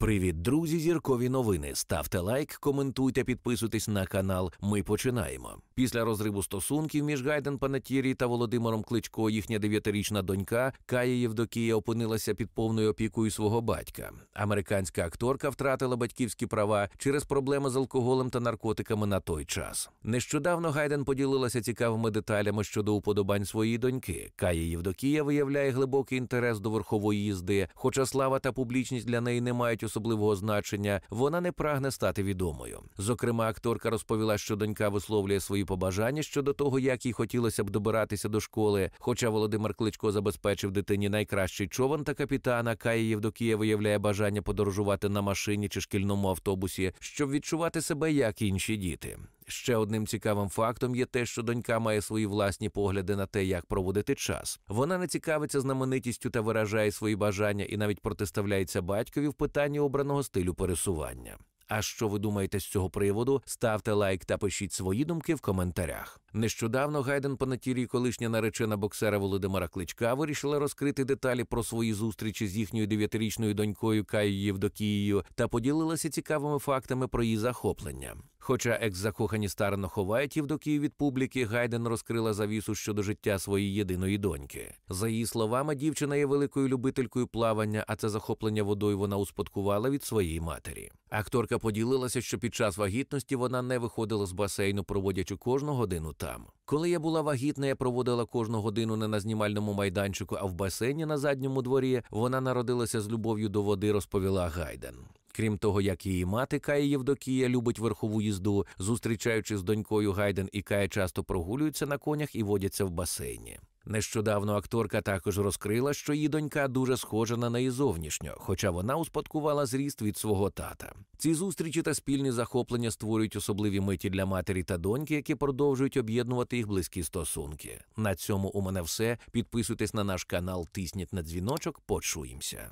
Привіт, друзі! Зіркові новини. Ставте лайк, коментуйте, підписуйтесь на канал. Ми починаємо. Після розриву стосунків між Гайден Панатірій та Володимиром Кличко, їхня дев'ятирічна донька Кая Євдокія опинилася під повною опікою свого батька. Американська акторка втратила батьківські права через проблеми з алкоголем та наркотиками на той час. Нещодавно Гайден поділилася цікавими деталями щодо уподобань своєї доньки. Кая Євдокія виявляє глибокий інтерес до верхової їзди, хоча слава та публічність для неї не мають особливого значення, вона не прагне стати відомою. Зокрема, акторка розповіла, що донька висловлює свої побажання щодо того, як їй хотілося б добиратися до школи. Хоча Володимир Кличко забезпечив дитині найкращий човен та капітана, Кая Євдокія виявляє бажання подорожувати на машині чи шкільному автобусі, щоб відчувати себе як інші діти ще одним цікавим фактом є те, що донька має свої власні погляди на те, як проводити час. Вона не цікавиться знаменитістю та виражає свої бажання і навіть протиставляється батькові в питанні обраного стилю пересування. А що ви думаєте з цього приводу? Ставте лайк та пишіть свої думки в коментарях. Нещодавно Гайден Панатірій, колишня наречена боксера Володимира Кличка, вирішила розкрити деталі про свої зустрічі з їхньою дев'ятирічною донькою Каю Євдокією та поділилася цікавими фактами про її захоплення. Хоча екс-закохані старано ховають Євдокію від публіки, Гайден розкрила завісу щодо життя своєї єдиної доньки. За її словами, дівчина є великою любителькою плавання, а це захоплення водою вона успадкувала від своєї матері. Акторка поділилася, що під час вагітності вона не виходила з басейну, проводячи кожну годину там. Коли я була вагітна, я проводила кожну годину не на знімальному майданчику, а в басейні на задньому дворі. Вона народилася з любов'ю до води, розповіла Гайден. Крім того, як її мати кає Євдокія любить верхову їзду, зустрічаючи з донькою Гайден і кає часто прогулюються на конях і водяться в басейні. Нещодавно акторка також розкрила, що її донька дуже схожа на неї зовнішньо, хоча вона успадкувала зріст від свого тата. Ці зустрічі та спільні захоплення створюють особливі миті для матері та доньки, які продовжують об'єднувати їх близькі стосунки. На цьому у мене все. Підписуйтесь на наш канал, тисніть на дзвіночок. Почуємося.